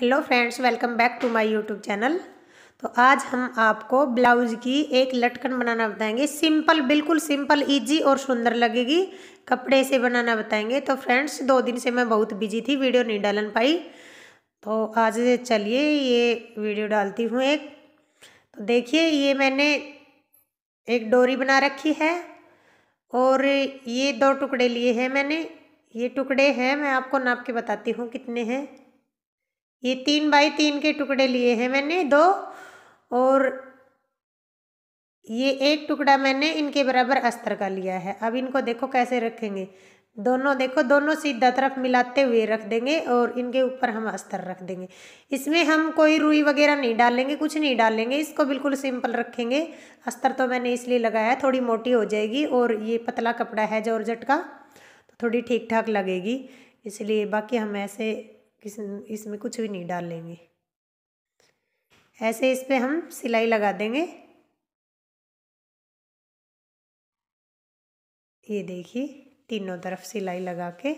hello friends welcome back to my YouTube channel तो आज हम आपको ब्लाउज की एक लटकन बनाना बताएंगे सिंपल बिल्कुल सिंपल इजी और सुंदर लगेगी कपड़े से बनाना बताएंगे तो फ्रेंड्स दो दिन से मैं बहुत बिजी थी वीडियो नहीं डालन पाई तो आज चलिए ये वीडियो डालती हूँ एक तो देखिए ये मैंने एक डोरी बना रखी है और ये दो टुकड़े लिए हैं मैंने ये टुकड़े हैं मैं आपको नाप के बताती हूँ कितने हैं ये तीन बाई तीन के टुकड़े लिए हैं मैंने दो और ये एक टुकड़ा मैंने इनके बराबर अस्तर का लिया है अब इनको देखो कैसे रखेंगे दोनों देखो दोनों सीधा तरफ मिलाते हुए रख देंगे और इनके ऊपर हम अस्तर रख देंगे इसमें हम कोई रुई वगैरह नहीं डालेंगे कुछ नहीं डालेंगे इसको बिल्कुल सिंपल रखेंगे अस्तर तो मैंने इसलिए लगाया है थोड़ी मोटी हो जाएगी और ये पतला कपड़ा है जॉर्जट का तो थोड़ी ठीक ठाक लगेगी इसलिए बाकी हम ऐसे इस इसमें कुछ भी नहीं डाल लेंगे ऐसे इस पर हम सिलाई लगा देंगे ये देखिए तीनों तरफ सिलाई लगा के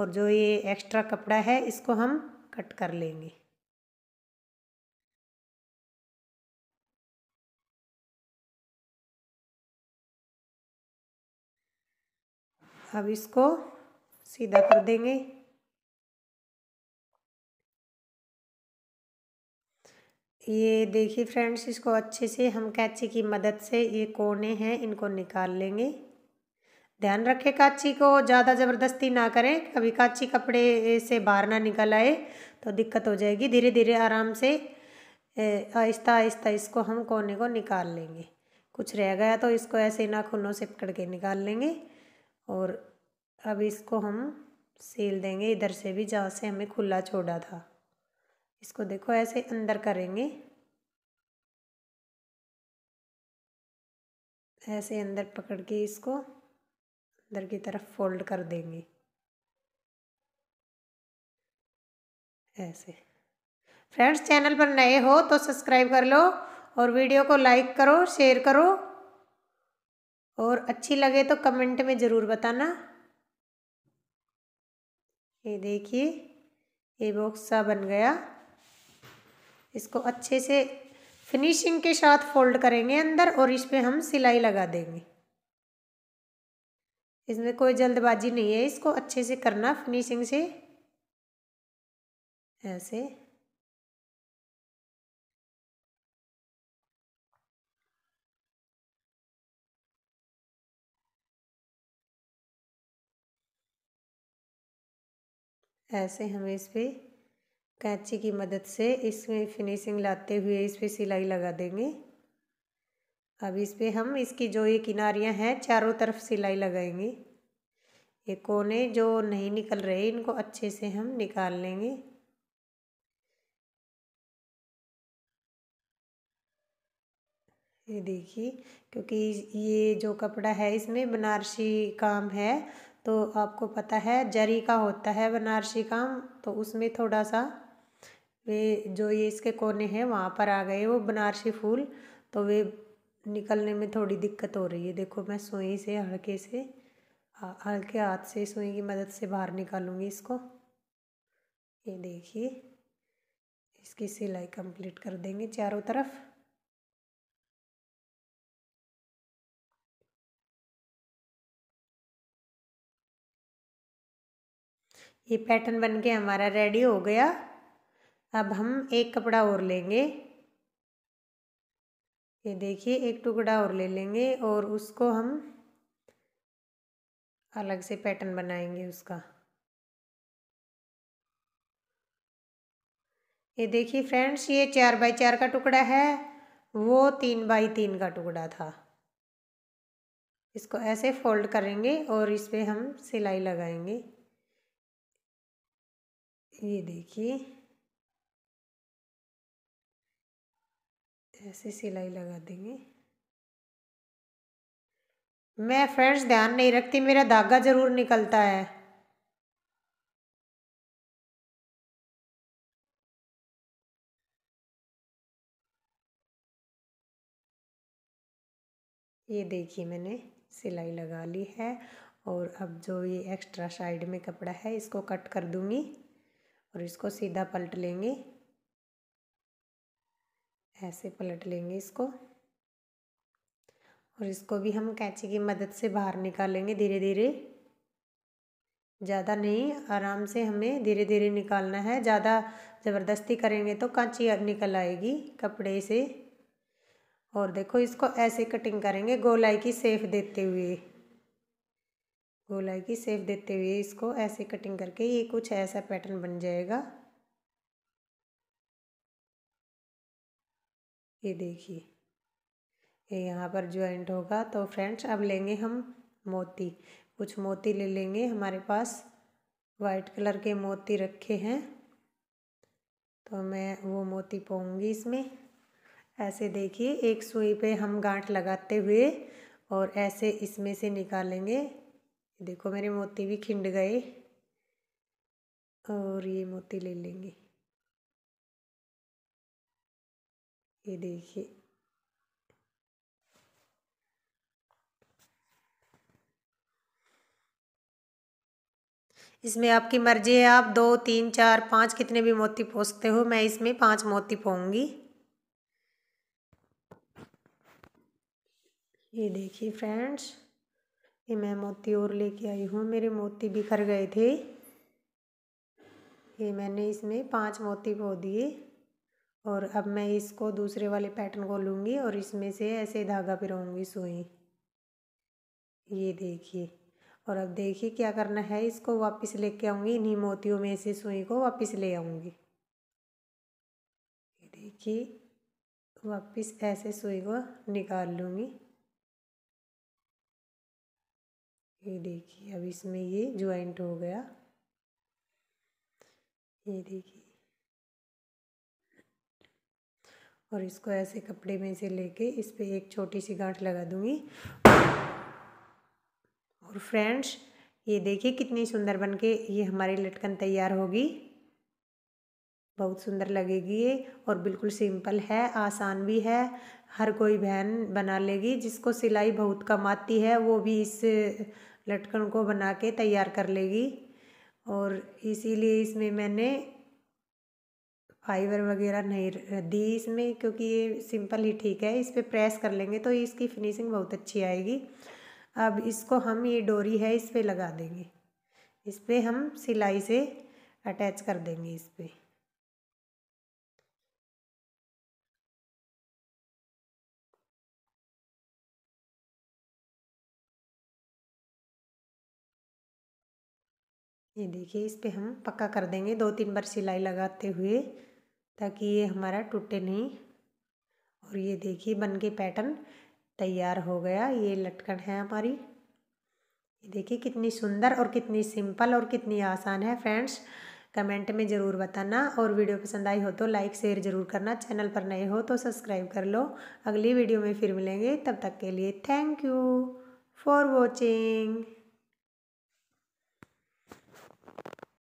और जो ये एक्स्ट्रा कपड़ा है इसको हम कट कर लेंगे अब इसको सीधा कर देंगे ये देखिए फ्रेंड्स इसको अच्छे से हम कैची की मदद से ये कोने हैं इनको निकाल लेंगे ध्यान रखें काची को ज़्यादा ज़बरदस्ती ना करें कभी काची कपड़े से बाहर ना निकल आए तो दिक्कत हो जाएगी धीरे धीरे आराम से आहिस्ता आहिस्ता इसको हम कोने को निकाल लेंगे कुछ रह गया तो इसको ऐसे नाखूनों से पकड़ के निकाल लेंगे और अब इसको हम सील देंगे इधर से भी जहाँ से हमें खुला छोड़ा था इसको देखो ऐसे अंदर करेंगे ऐसे अंदर पकड़ के इसको अंदर की तरफ फोल्ड कर देंगे ऐसे फ्रेंड्स चैनल पर नए हो तो सब्सक्राइब कर लो और वीडियो को लाइक करो शेयर करो और अच्छी लगे तो कमेंट में ज़रूर बताना ये देखिए ये बॉक्स सा बन गया इसको अच्छे से फिनिशिंग के साथ फोल्ड करेंगे अंदर और इस पर हम सिलाई लगा देंगे इसमें कोई जल्दबाजी नहीं है इसको अच्छे से करना फिनिशिंग से ऐसे ऐसे हमें इस पर कैंची की मदद से इसमें फिनिशिंग लाते हुए इस पर सिलाई लगा देंगे अब इस पर हम इसकी जो ये किनारियाँ हैं चारों तरफ सिलाई लगाएंगे ये कोने जो नहीं निकल रहे इनको अच्छे से हम निकाल लेंगे ये देखिए क्योंकि ये जो कपड़ा है इसमें बनारसी काम है तो आपको पता है जरी का होता है बनारसी काम तो उसमें थोड़ा सा वे जो ये इसके कोने हैं वहाँ पर आ गए वो बनारसी फूल तो वे निकलने में थोड़ी दिक्कत हो रही है देखो मैं सुई से हल्के से हल्के हाथ से सुई की मदद से बाहर निकालूंगी इसको ये देखिए इसकी सिलाई कंप्लीट कर देंगे चारों तरफ ये पैटर्न बन के हमारा रेडी हो गया अब हम एक कपड़ा और लेंगे ये देखिए एक टुकड़ा और ले लेंगे और उसको हम अलग से पैटर्न बनाएंगे उसका ये देखिए फ्रेंड्स ये चार बाई चार का टुकड़ा है वो तीन बाई तीन का टुकड़ा था इसको ऐसे फोल्ड करेंगे और इस पर हम सिलाई लगाएंगे ये देखिए ऐसे सिलाई लगा देंगे मैं फ्रेंड्स ध्यान नहीं रखती मेरा धागा ज़रूर निकलता है ये देखिए मैंने सिलाई लगा ली है और अब जो ये एक्स्ट्रा साइड में कपड़ा है इसको कट कर दूंगी और इसको सीधा पलट लेंगे ऐसे पलट लेंगे इसको और इसको भी हम कैंची की मदद से बाहर निकालेंगे धीरे धीरे ज़्यादा नहीं आराम से हमें धीरे धीरे निकालना है ज़्यादा ज़बरदस्ती करेंगे तो कांची निकल आएगी कपड़े से और देखो इसको ऐसे कटिंग करेंगे गोलाई की सेफ देते हुए गोलाई की सेफ देते हुए इसको ऐसे कटिंग करके ये कुछ ऐसा पैटर्न बन जाएगा ये देखिए ये यहाँ पर ज्वाइंट होगा तो फ्रेंड्स अब लेंगे हम मोती कुछ मोती ले लेंगे हमारे पास वाइट कलर के मोती रखे हैं तो मैं वो मोती पाऊँगी इसमें ऐसे देखिए एक सुई पे हम गांठ लगाते हुए और ऐसे इसमें से निकालेंगे देखो मेरे मोती भी खिंड गए और ये मोती ले लेंगे ये देखिए इसमें आपकी मर्जी है आप दो तीन चार पाँच कितने भी मोती पोसते हो मैं इसमें पाँच मोती पोंगी ये देखिए फ्रेंड्स ये मैं मोती और लेके आई हूँ मेरे मोती बिखर गए थे ये मैंने इसमें पांच मोती पो दिए और अब मैं इसको दूसरे वाले पैटर्न को लूँगी और इसमें से ऐसे धागा पिरोऊँगी सुई ये देखिए और अब देखिए क्या करना है इसको वापस लेके आऊँगी इन्हीं मोतियों में से सुई को वापस ले आऊँगी ये देखिए वापस ऐसे सुई को निकाल लूँगी ये देखिए अब इसमें ये ज्वाइंट हो गया ये देखिए और इसको ऐसे कपड़े में से लेके इस पर एक छोटी सी गांठ लगा दूंगी और फ्रेंड्स ये देखिए कितनी सुंदर बन के ये हमारी लटकन तैयार होगी बहुत सुंदर लगेगी ये और बिल्कुल सिंपल है आसान भी है हर कोई बहन बना लेगी जिसको सिलाई बहुत कम आती है वो भी इस लटकन को बना के तैयार कर लेगी और इसीलिए इसमें मैंने फाइबर वगैरह नहीं दी इसमें क्योंकि ये सिंपल ही ठीक है इस पर प्रेस कर लेंगे तो इसकी फिनिशिंग बहुत अच्छी आएगी अब इसको हम ये डोरी है इस पर लगा देंगे इस पर हम सिलाई से अटैच कर देंगे इस पर ये देखिए इस पर हम पक्का कर देंगे दो तीन बार सिलाई लगाते हुए ताकि ये हमारा टूटे नहीं और ये देखिए बन के पैटर्न तैयार हो गया ये लटकन है हमारी ये देखिए कितनी सुंदर और कितनी सिंपल और कितनी आसान है फ्रेंड्स कमेंट में ज़रूर बताना और वीडियो पसंद आई हो तो लाइक शेयर ज़रूर करना चैनल पर नए हो तो सब्सक्राइब कर लो अगली वीडियो में फिर मिलेंगे तब तक के लिए थैंक यू फॉर वॉचिंग